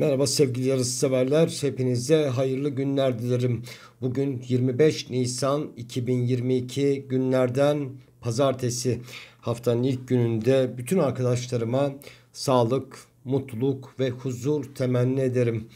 Merhaba sevgili severler, Hepinize hayırlı günler dilerim. Bugün 25 Nisan 2022 günlerden pazartesi haftanın ilk gününde bütün arkadaşlarıma sağlık, mutluluk ve huzur temenni ederim.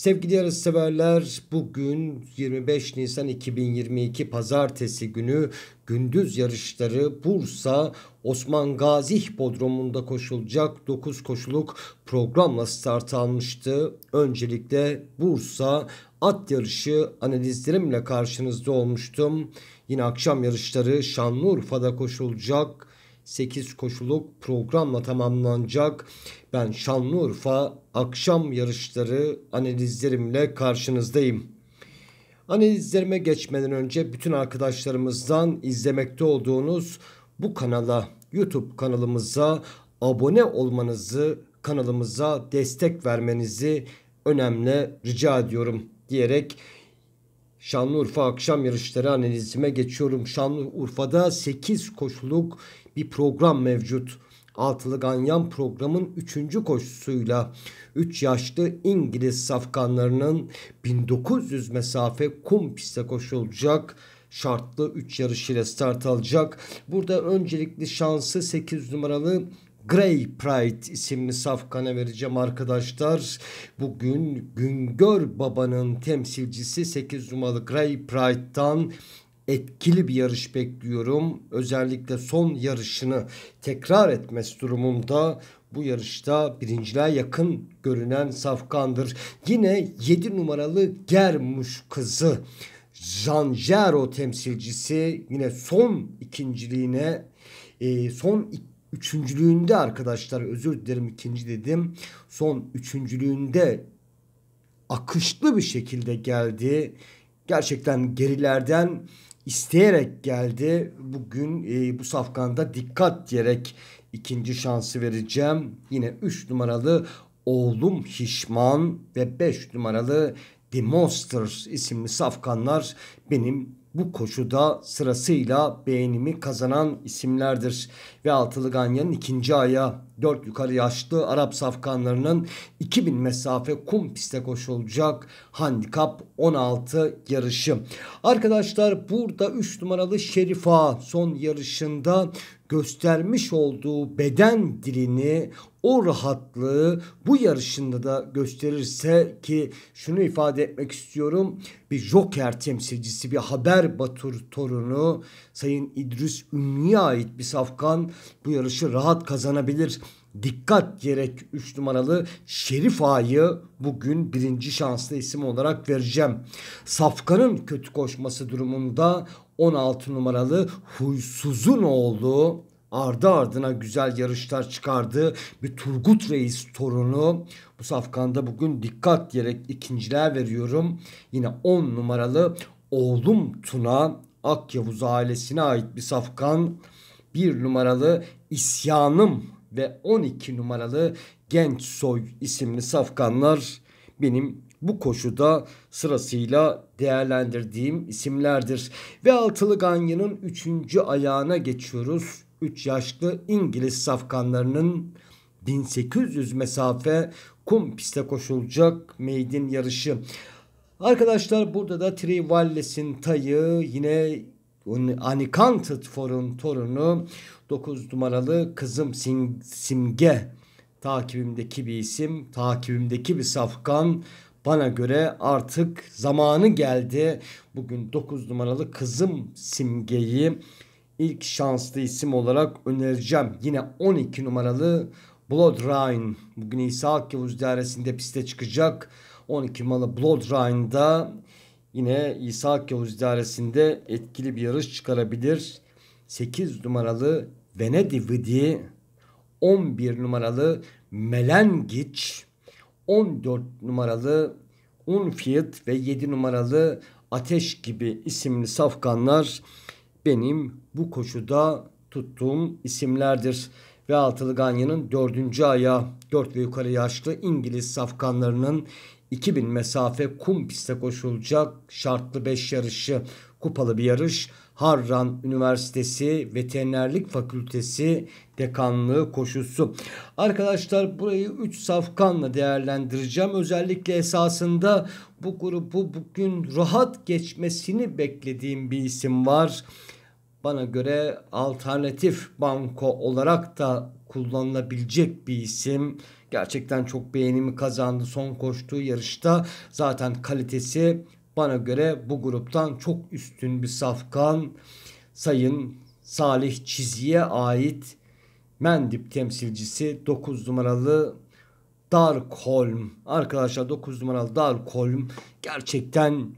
Sevgili yarışseverler bugün 25 Nisan 2022 pazartesi günü gündüz yarışları Bursa Osman Gazi Hipodromu'nda koşulacak 9 koşuluk programla start almıştı. Öncelikle Bursa at yarışı analizlerimle karşınızda olmuştum. Yine akşam yarışları Şanlıurfa'da koşulacak 8 koşuluk programla tamamlanacak. Ben Şanlıurfa akşam yarışları analizlerimle karşınızdayım. Analizlerime geçmeden önce bütün arkadaşlarımızdan izlemekte olduğunuz bu kanala, YouTube kanalımıza abone olmanızı, kanalımıza destek vermenizi önemli rica ediyorum diyerek Şanlıurfa akşam yarışları analizime geçiyorum. Şanlıurfa'da 8 koşuluk bir program mevcut. Altılı Ganyan programın 3. koşusuyla 3 yaşlı İngiliz safkanlarının 1900 mesafe kum piste koşulacak şartlı 3 yarış ile start alacak. Burada öncelikli şansı 8 numaralı Grey Pride isimli safkana vereceğim arkadaşlar. Bugün Güngör Baba'nın temsilcisi 8 numaralı Grey Pride'dan etkili bir yarış bekliyorum. Özellikle son yarışını tekrar etmesi durumunda bu yarışta birinciliğe yakın görünen Safkan'dır. Yine 7 numaralı Germuş kızı Zanjero temsilcisi yine son ikinciliğine e, son üçüncülüğünde arkadaşlar özür dilerim ikinci dedim. Son üçüncülüğünde akışlı bir şekilde geldi. Gerçekten gerilerden isteyerek geldi. Bugün e, bu safkanda dikkat diyerek ikinci şansı vereceğim. Yine 3 numaralı Oğlum Hişman ve 5 numaralı The Monsters isimli safkanlar benim bu koşuda sırasıyla beğenimi kazanan isimlerdir. Ve Altılı Ganyan'ın ikinci aya 4 yukarı yaşlı Arap safkanlarının 2000 mesafe kum piste koşulacak handikap 16 yarışı. Arkadaşlar burada 3 numaralı Şerifa son yarışında göstermiş olduğu beden dilini o rahatlığı bu yarışında da gösterirse ki şunu ifade etmek istiyorum. Bir Joker temsilcisi, bir haber batur torunu Sayın İdris Ümni'ye ait bir safkan bu yarışı rahat kazanabilir dikkat gerek 3 numaralı Şerif Ağa'yı bugün birinci şanslı isim olarak vereceğim. Safkan'ın kötü koşması durumunda 16 numaralı Huysuz'un oğlu ardı ardına güzel yarışlar çıkardı. Bir Turgut Reis torunu bu safkanda bugün dikkat gerek ikinciler veriyorum. Yine 10 numaralı oğlum Tuna Akyavuz ailesine ait bir safkan. Bir numaralı isyanım ve 12 numaralı Genç Soy isimli safkanlar benim bu koşuda sırasıyla değerlendirdiğim isimlerdir. Ve altılı ganyanın 3. ayağına geçiyoruz. 3 yaşlı İngiliz safkanlarının 1800 mesafe kum piste koşulacak meydin yarışı. Arkadaşlar burada da Tri Wallace'in tayı yine Anikantıtfor'un torunu 9 numaralı kızım Simge takibimdeki bir isim, takibimdeki bir safkan bana göre artık zamanı geldi. Bugün 9 numaralı kızım simgeyi ilk şanslı isim olarak önereceğim. Yine 12 numaralı Blood Rain. Bugün İsa Akyavuz Dairesi'nde piste çıkacak. 12 numaralı Blood Rain'da yine İsa Akyavuz idaresinde etkili bir yarış çıkarabilir. 8 numaralı Venedividi, 11 numaralı Melengiç, 14 numaralı Unfield ve 7 numaralı Ateş gibi isimli safkanlar benim bu koşuda tuttuğum isimlerdir. Ve Altılı Ganya'nın dördüncü aya dört ve yukarı yaşlı İngiliz safkanlarının 2000 mesafe kum piste koşulacak şartlı 5 yarışı kupalı bir yarış. Harran Üniversitesi Veterinerlik Fakültesi Dekanlığı koşusu. Arkadaşlar burayı 3 safkanla değerlendireceğim. Özellikle esasında bu grubu bugün rahat geçmesini beklediğim bir isim var. Bana göre alternatif banko olarak da kullanılabilecek bir isim gerçekten çok beğenimi kazandı. Son koştuğu yarışta zaten kalitesi bana göre bu gruptan çok üstün bir safkan. Sayın Salih Çizgiye ait Mendip temsilcisi 9 numaralı Darkholm. Arkadaşlar 9 numaralı Darkholm gerçekten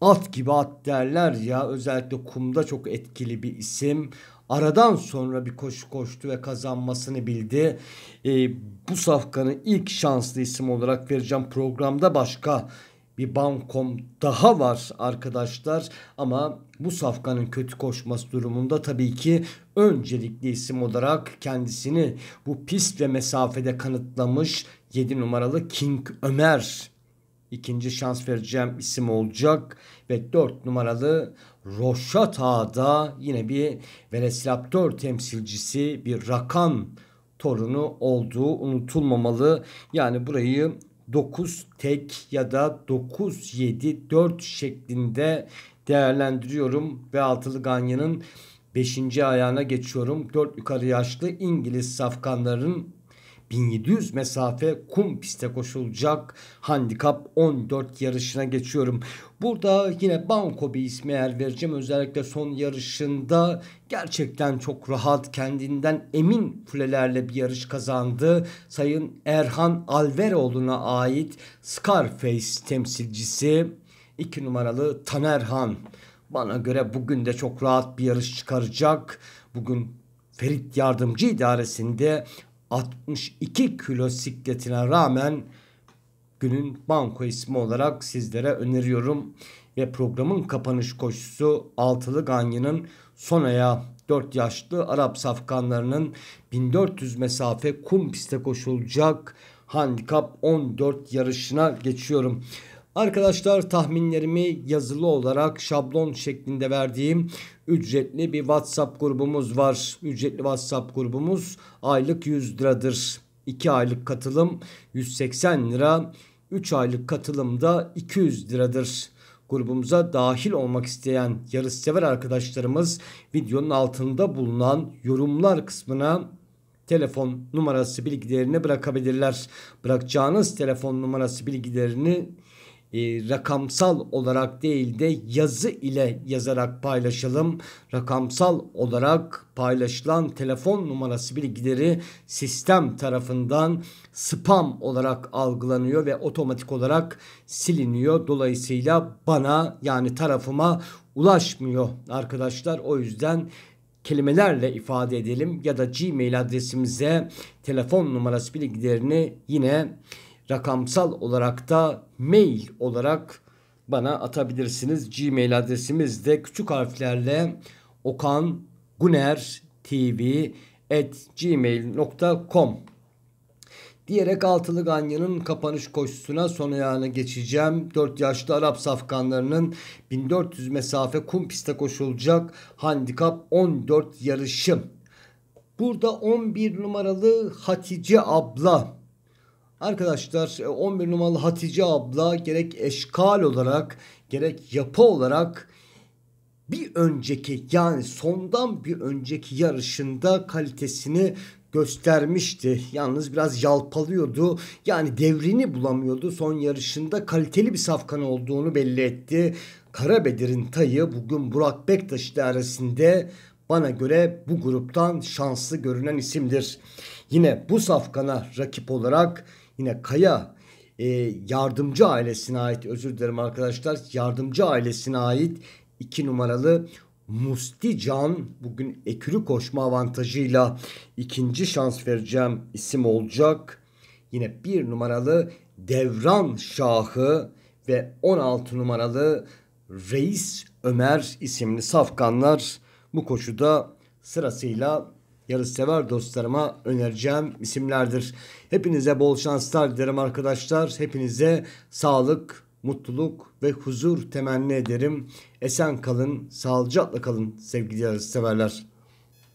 At gibi at derler ya özellikle kumda çok etkili bir isim. Aradan sonra bir koşu koştu ve kazanmasını bildi. E, bu safkanı ilk şanslı isim olarak vereceğim programda başka bir bankom daha var arkadaşlar. Ama bu safkanın kötü koşması durumunda tabii ki öncelikli isim olarak kendisini bu pist ve mesafede kanıtlamış 7 numaralı King Ömer ikinci şans vereceğim isim olacak. Ve 4 numaralı Roşata'da yine bir Velociraptor temsilcisi bir rakam torunu olduğu unutulmamalı. Yani burayı 9 tek ya da 9 7 4 şeklinde değerlendiriyorum ve altılı Ganya'nın 5. ayağına geçiyorum. 4 yukarı yaşlı İngiliz safkanların 1700 mesafe kum piste koşulacak handikap 14 yarışına geçiyorum. Burada yine Banco bir ismi yer vereceğim. Özellikle son yarışında gerçekten çok rahat kendinden emin kulelerle bir yarış kazandı. Sayın Erhan Alveroğlu'na ait Scarface temsilcisi 2 numaralı Tanerhan. Bana göre bugün de çok rahat bir yarış çıkaracak. Bugün Ferit Yardımcı İdaresi'nde 62 kilo sikletine rağmen günün banko ismi olarak sizlere öneriyorum. Ve programın kapanış koşusu Altılı Ganyan'ın son ayağı 4 yaşlı Arap safkanlarının 1400 mesafe kum piste koşulacak handikap 14 yarışına geçiyorum. Arkadaşlar tahminlerimi yazılı olarak şablon şeklinde verdiğim ücretli bir WhatsApp grubumuz var. Ücretli WhatsApp grubumuz aylık 100 liradır. 2 aylık katılım 180 lira. 3 aylık katılım da 200 liradır. Grubumuza dahil olmak isteyen yarışsever arkadaşlarımız videonun altında bulunan yorumlar kısmına telefon numarası bilgilerini bırakabilirler. Bırakacağınız telefon numarası bilgilerini e, rakamsal olarak değil de yazı ile yazarak paylaşalım. Rakamsal olarak paylaşılan telefon numarası bilgileri sistem tarafından spam olarak algılanıyor ve otomatik olarak siliniyor. Dolayısıyla bana yani tarafıma ulaşmıyor arkadaşlar. O yüzden kelimelerle ifade edelim ya da Gmail adresimize telefon numarası bilgilerini yine rakamsal olarak da mail olarak bana atabilirsiniz. Gmail adresimiz de küçük harflerle Okan Guner TV at gmail.com diyerek Altılı Ganyan'ın kapanış koşusuna son ayağına geçeceğim. 4 yaşlı Arap safkanlarının 1400 mesafe kum piste koşulacak handikap 14 yarışı. Burada 11 numaralı Hatice abla Arkadaşlar 11 e, numaralı Hatice abla gerek eşkal olarak gerek yapı olarak bir önceki yani sondan bir önceki yarışında kalitesini göstermişti. Yalnız biraz yalpalıyordu. Yani devrini bulamıyordu. Son yarışında kaliteli bir safkan olduğunu belli etti. Karabedir'in tayı bugün Burak Bektaş dairesinde bana göre bu gruptan şanslı görünen isimdir. Yine bu safkana rakip olarak yine Kaya e, yardımcı ailesine ait özür dilerim arkadaşlar yardımcı ailesine ait 2 numaralı Musti Can bugün ekürü koşma avantajıyla ikinci şans vereceğim isim olacak. Yine bir numaralı Devran Şahı ve 16 numaralı Reis Ömer isimli safkanlar bu koşuda sırasıyla yarışsever dostlarıma önereceğim isimlerdir. Hepinize bol şanslar dilerim arkadaşlar. Hepinize sağlık, mutluluk ve huzur temenni ederim. Esen kalın, sağlıcakla kalın sevgili yarışseverler.